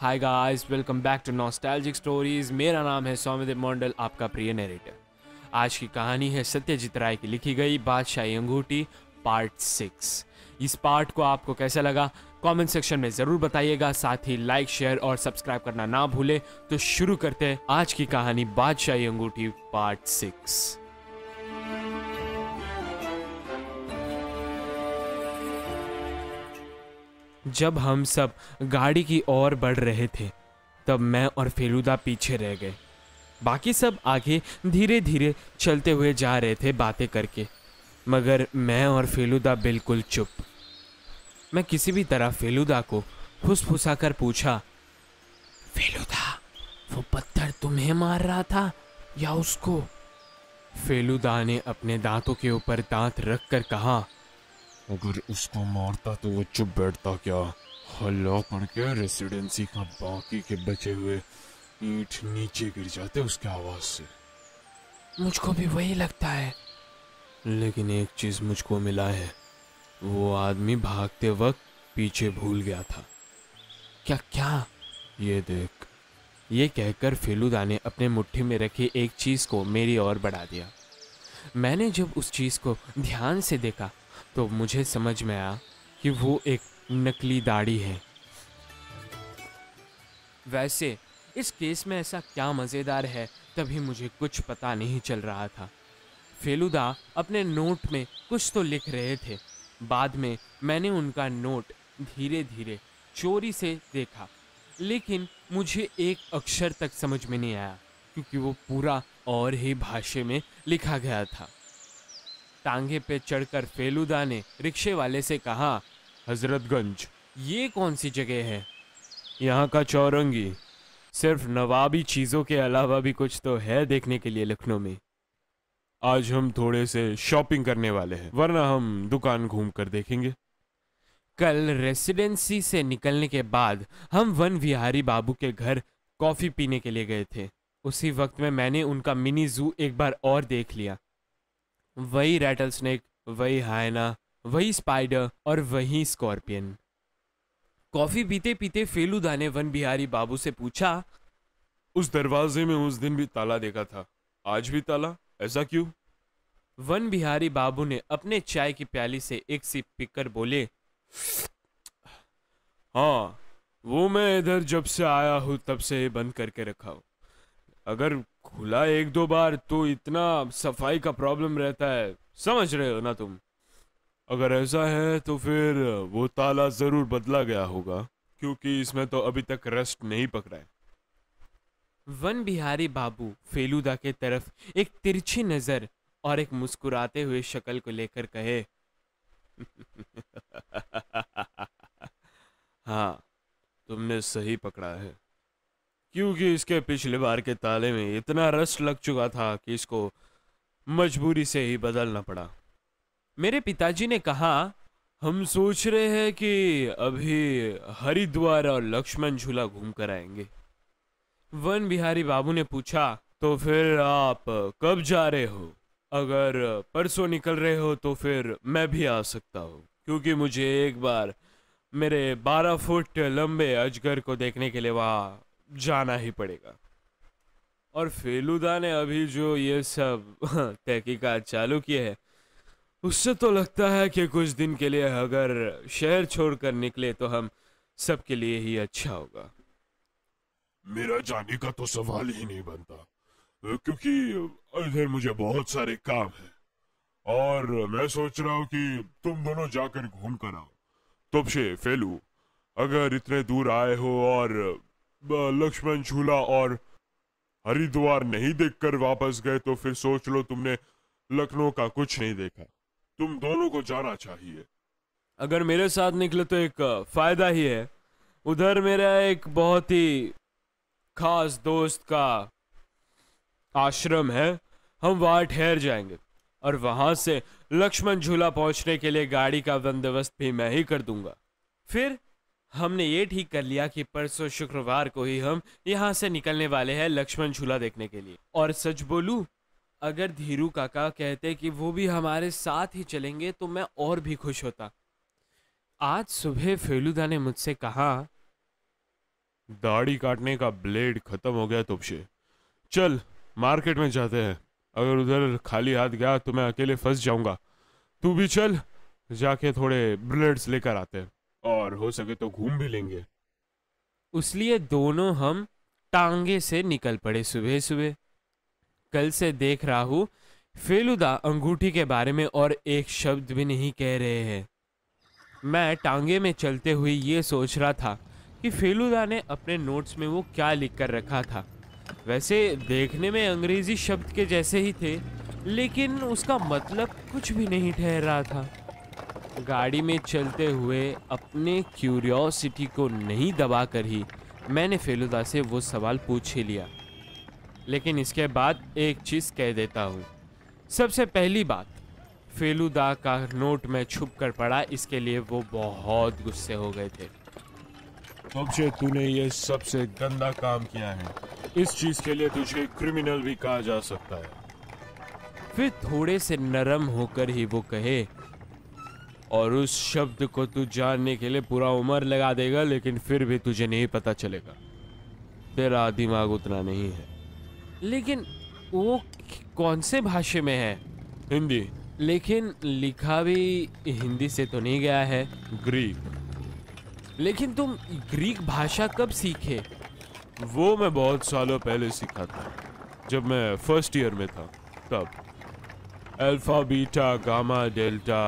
hi guys welcome back to nostalgic stories मेरा नाम है सौम्यदेव मंडल आपका प्रिय नरेटर आज की कहानी है सत्यजीत राय की लिखी गई बादशाही अंगूठी पार्ट सिक्स इस पार्ट को आपको कैसा लगा कमेंट सेक्शन में ज़रूर बताइएगा साथ ही लाइक शेयर और सब्सक्राइब करना ना भूले तो शुरू करते हैं आज की कहानी बादशाही अंगूठी पार्ट सिक्स जब हम सब गाड़ी की ओर बढ़ रहे थे तब मैं और फेलूदा पीछे रह गए बाकी सब आगे धीरे धीरे चलते हुए जा रहे थे बातें करके मगर मैं और फेलूदा बिल्कुल चुप मैं किसी भी तरह फेलूदा को फुसफुसा कर पूछा फेलूदा वो पत्थर तुम्हें मार रहा था या उसको फेलूदा ने अपने दांतों के ऊपर दांत रख कर कहा अगर उसको मारता तो वो चुप बैठता क्या हल्ला करके रेसिडेंसी का बाकी के बचे हुए ईट नीचे गिर जाते उसके आवाज से मुझको भी वही लगता है लेकिन एक चीज मुझको मिला है वो आदमी भागते वक्त पीछे भूल गया था क्या क्या ये देख ये कहकर फेलुदा ने अपने मुट्ठी में रखी एक चीज़ को मेरी ओर बढ़ा दिया मैंने जब उस चीज़ को ध्यान से देखा तो मुझे समझ में आया कि वो एक नकली दाढ़ी है वैसे इस केस में ऐसा क्या मज़ेदार है तभी मुझे कुछ पता नहीं चल रहा था फेलुदा अपने नोट में कुछ तो लिख रहे थे बाद में मैंने उनका नोट धीरे धीरे चोरी से देखा लेकिन मुझे एक अक्षर तक समझ में नहीं आया क्योंकि वो पूरा और ही भाषा में लिखा गया था टांगे पे चढ़कर फेलुदा ने रिक्शे वाले से कहा हजरतगंज ये कौन सी जगह है यहाँ का चौरंगी सिर्फ नवाबी चीज़ों के अलावा भी कुछ तो है देखने के लिए लखनऊ में आज हम थोड़े से शॉपिंग करने वाले हैं वरना हम दुकान घूम कर देखेंगे कल रेसिडेंसी से निकलने के बाद हम वन विहारी बाबू के घर कॉफ़ी पीने के लिए गए थे उसी वक्त में मैंने उनका मिनी जू एक बार और देख लिया वही रैटल स्नेक वही हायना वही स्पाइडर और वही स्कॉर्पियन कॉफी पीते पीते फेलूदा ने वन बिहारी बाबू से पूछा उस दरवाजे में उस दिन भी ताला देखा था आज भी ताला ऐसा क्यों वन बिहारी बाबू ने अपने चाय की प्याली से एक सिप पीकर बोले हाँ वो मैं इधर जब से आया हूं तब से बंद करके रखा हूँ अगर खुला एक दो बार तो इतना सफाई का प्रॉब्लम रहता है समझ रहे हो ना तुम अगर ऐसा है तो फिर वो ताला जरूर बदला गया होगा क्योंकि इसमें तो अभी तक रेस्ट नहीं पकड़ा है वन बिहारी बाबू फेलूदा के तरफ एक तिरछी नजर और एक मुस्कुराते हुए शक्ल को लेकर कहे हाँ तुमने सही पकड़ा है क्योंकि इसके पिछले बार के ताले में इतना रस लग चुका था कि इसको मजबूरी से ही बदलना पड़ा मेरे पिताजी ने कहा हम सोच रहे हैं कि अभी हरिद्वार और लक्ष्मण झूला घूम कर आएंगे वन बिहारी बाबू ने पूछा तो फिर आप कब जा रहे हो अगर परसों निकल रहे हो तो फिर मैं भी आ सकता हूँ क्योंकि मुझे एक बार मेरे बारह फुट लंबे अजगर को देखने के लिए वहाँ जाना ही पड़ेगा और फेलुदा ने अभी जो ये सब तहकीकात चालू किए है उससे तो लगता है कि कुछ दिन के लिए अगर शहर छोड़कर निकले तो हम सबके लिए ही अच्छा होगा मेरा जाने का तो सवाल ही नहीं बनता क्योंकि इधर मुझे बहुत सारे काम है और मैं सोच रहा हूँ कि तुम दोनों जाकर घूम कर आओ तो फेलू अगर इतने दूर आए हो और लक्ष्मण झूला और हरिद्वार नहीं देखकर वापस गए तो फिर सोच लो तुमने लखनऊ का कुछ नहीं देखा तुम दोनों को जाना चाहिए अगर मेरे साथ निकले तो एक फायदा ही है उधर मेरा एक बहुत ही खास दोस्त का आश्रम है हम वहां ठहर जाएंगे और वहां से लक्ष्मण झूला पहुंचने के लिए गाड़ी का बंदोबस्त भी मैं ही कर दूंगा फिर हमने ये ठीक कर लिया कि परसों शुक्रवार को ही हम यहाँ से निकलने वाले हैं लक्ष्मण झूला देखने के लिए और सच बोलू अगर धीरू काका कहते कि वो भी हमारे साथ ही चलेंगे तो मैं और भी खुश होता आज सुबह फेलुदा ने मुझसे कहा दाढ़ी काटने का ब्लेड खत्म हो गया तुमसे चल मार्केट में जाते हैं अगर उधर खाली हाथ गया तो मैं अकेले फंस जाऊंगा तू भी चल जाके थोड़े ब्लेड्स लेकर आते हैं और हो सके तो घूम भी लेंगे उसलिए दोनों हम टांगे से निकल पड़े सुबह सुबह कल से देख रहा हूँ फेलुदा अंगूठी के बारे में और एक शब्द भी नहीं कह रहे हैं मैं टांगे में चलते हुए ये सोच रहा था कि फेलुदा ने अपने नोट्स में वो क्या लिख कर रखा था वैसे देखने में अंग्रेजी शब्द के जैसे ही थे लेकिन उसका मतलब कुछ भी नहीं ठहर रहा था गाड़ी में चलते हुए अपने क्यूरियोसिटी को नहीं दबा कर ही मैंने फेलुदा से वो सवाल पूछ ही लिया लेकिन इसके बाद एक चीज़ कह देता हूँ सबसे पहली बात फेलुदा का नोट में छुप कर पड़ा इसके लिए वो बहुत गुस्से हो गए थे से तूने ये सबसे गंदा काम किया है इस चीज के लिए तुझे क्रिमिनल भी कहा जा सकता है फिर थोड़े से नरम होकर ही वो कहे और उस शब्द को तू जानने के लिए पूरा उम्र लगा देगा लेकिन फिर भी तुझे नहीं पता चलेगा तेरा दिमाग उतना नहीं है लेकिन वो कौन से भाषा में है हिंदी लेकिन लिखा भी हिंदी से तो नहीं गया है ग्रीक लेकिन तुम ग्रीक भाषा कब सीखे वो मैं बहुत सालों पहले सीखा था जब मैं फर्स्ट ईयर में था तब alpha beta gamma delta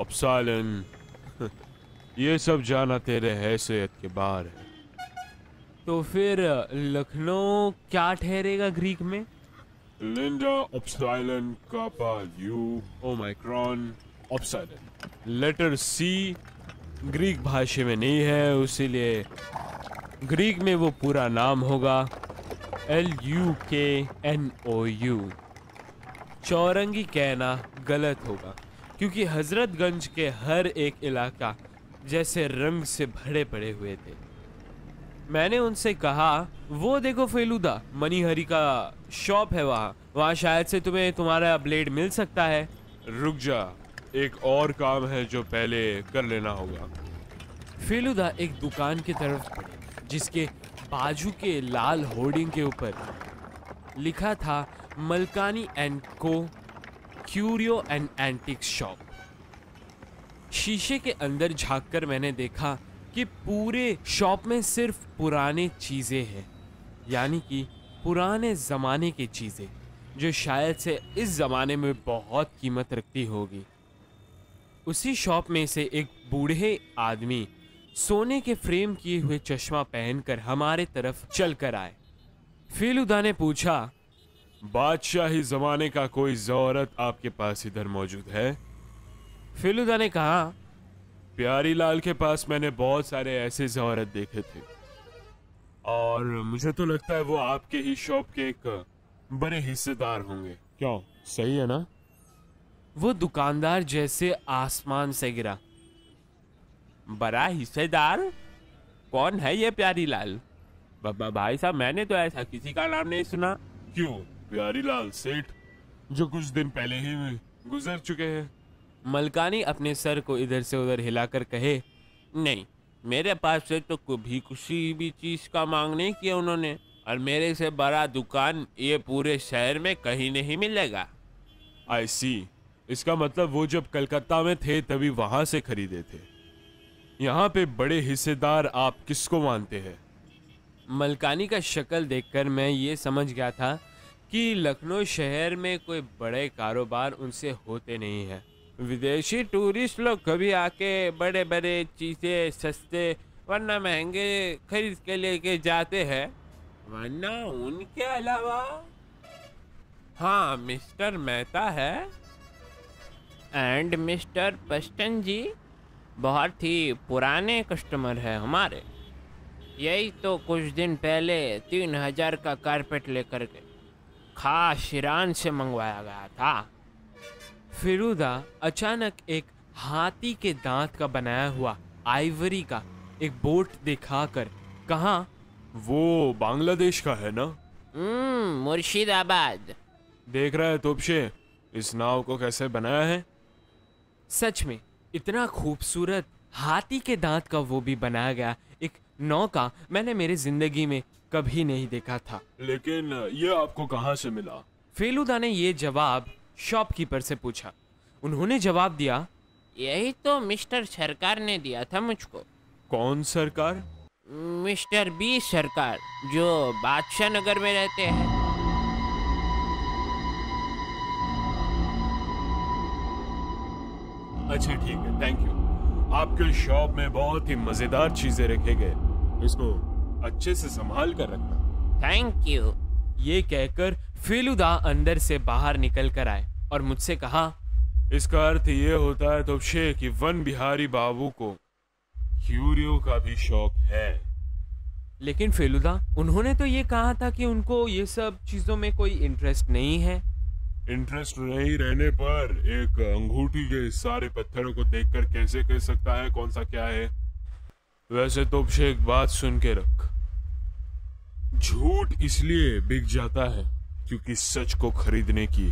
epsilon ये सब जाना तेरे हैसियत के बाहर है तो फिर लखनऊ क्या ठहरेगा ग्रीक में लिंडा epsilon kappa U omicron epsilon letter C Greek भाषा में नहीं है उसीलिए ग्रीक में वो पूरा नाम होगा L U K N O U Chowringhee कहना गलत होगा क्योंकि हजरतगंज के हर एक इलाका जैसे रंग से भरे पड़े हुए थे मैंने उनसे कहा वो देखो फेलूदा मनीहरी का शॉप है वहाँ वहाँ शायद से तुम्हें तुम्हारा ब्लेड मिल सकता है रुक जा एक और काम है जो पहले कर लेना होगा फेलूदा एक दुकान की तरफ जिसके बाजू के लाल होर्डिंग के ऊपर लिखा था Malkani and co curio and antique shop शीशे के अंदर झांककर मैंने देखा कि पूरे शॉप में सिर्फ पुराने चीज़ें हैं यानी कि पुराने ज़माने की चीज़ें जो शायद से इस ज़माने में बहुत कीमत रखती होगी उसी शॉप में से एक बूढ़े आदमी सोने के फ्रेम किए हुए चश्मा पहनकर हमारे तरफ चल कर आए फेलुदा ने पूछा बादशाही जमाने का कोई जौरत आपके पास इधर मौजूद है फिलुदा ने कहा प्यारी लाल के पास मैंने बहुत सारे ऐसे जौरत देखे थे और मुझे तो लगता है वो आपके ही शॉप के एक बड़े हिस्सेदार होंगे क्यों सही है ना वो दुकानदार जैसे आसमान से गिरा बड़ा हिस्सेदार कौन है ये प्यारी लाल बाबा भाई साहब मैंने तो ऐसा किसी का नाम नहीं सुना क्यों प्यारी लाल सेठ जो कुछ दिन पहले ही गुजर चुके हैं मलकानी अपने सर को इधर से उधर हिलाकर कहे नहीं मेरे पास से तो कभी किसी भी चीज़ का मांग नहीं किया उन्होंने और मेरे से बड़ा दुकान ये पूरे शहर में कहीं नहीं मिलेगा आई सी इसका मतलब वो जब कलकत्ता में थे तभी वहां से खरीदे थे यहाँ पे बड़े हिस्सेदार आप किसको मानते हैं मलकानी का शक्ल देखकर मैं ये समझ गया था कि लखनऊ शहर में कोई बड़े कारोबार उनसे होते नहीं है विदेशी टूरिस्ट लोग कभी आके बड़े बड़े चीज़ें सस्ते वरना महंगे खरीद के लेके जाते हैं वरना उनके अलावा हाँ मिस्टर मेहता है एंड मिस्टर पस्टन जी बहुत ही पुराने कस्टमर है हमारे यही तो कुछ दिन पहले तीन हजार का कारपेट लेकर गए खास ईरान से मंगवाया गया था फिरुदा अचानक एक हाथी के दांत का बनाया हुआ आइवरी का एक बोट दिखाकर कहा वो बांग्लादेश का है ना हम्म, मुर्शिदाबाद देख रहा है तुपशे इस नाव को कैसे बनाया है सच में इतना खूबसूरत हाथी के दांत का वो भी बनाया गया एक नौका मैंने मेरे जिंदगी में कभी नहीं देखा था लेकिन ये आपको कहाँ से मिला फेलुदा ने ये जवाब शॉपकीपर से पूछा उन्होंने जवाब दिया यही तो मिस्टर सरकार ने दिया था मुझको कौन सरकार मिस्टर बी सरकार जो बादशाह नगर में रहते हैं अच्छा ठीक है थैंक यू आपके शॉप में बहुत ही मजेदार चीजें रखे गए इसको अच्छे से संभाल कर रखना थैंक यू ये कहकर फेलुदा अंदर से बाहर निकल कर आए और मुझसे कहा इसका अर्थ ये होता है तो शे कि वन बिहारी बाबू को क्यूरियो का भी शौक है लेकिन फेलुदा उन्होंने तो ये कहा था कि उनको ये सब चीजों में कोई इंटरेस्ट नहीं है इंटरेस्ट नहीं रहने पर एक अंगूठी के सारे पत्थरों को देखकर कैसे कह सकता है कौन सा क्या है वैसे तो अभिषेक बात सुन के रख झूठ इसलिए बिक जाता है क्योंकि सच को खरीदने की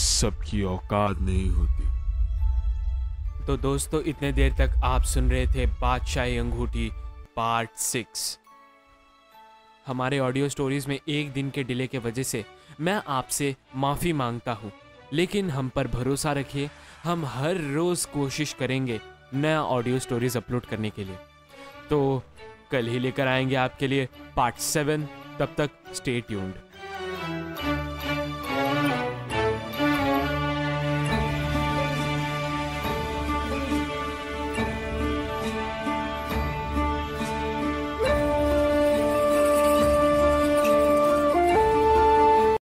सबकी औकात नहीं होती तो दोस्तों इतने देर तक आप सुन रहे थे बादशाही अंगूठी पार्ट सिक्स हमारे ऑडियो स्टोरीज में एक दिन के डिले के वजह से मैं आपसे माफ़ी मांगता हूँ लेकिन हम पर भरोसा रखिए हम हर रोज़ कोशिश करेंगे नया ऑडियो स्टोरीज अपलोड करने के लिए तो कल ही लेकर आएंगे आपके लिए पार्ट सेवन तब तक स्टे ट्यून्ड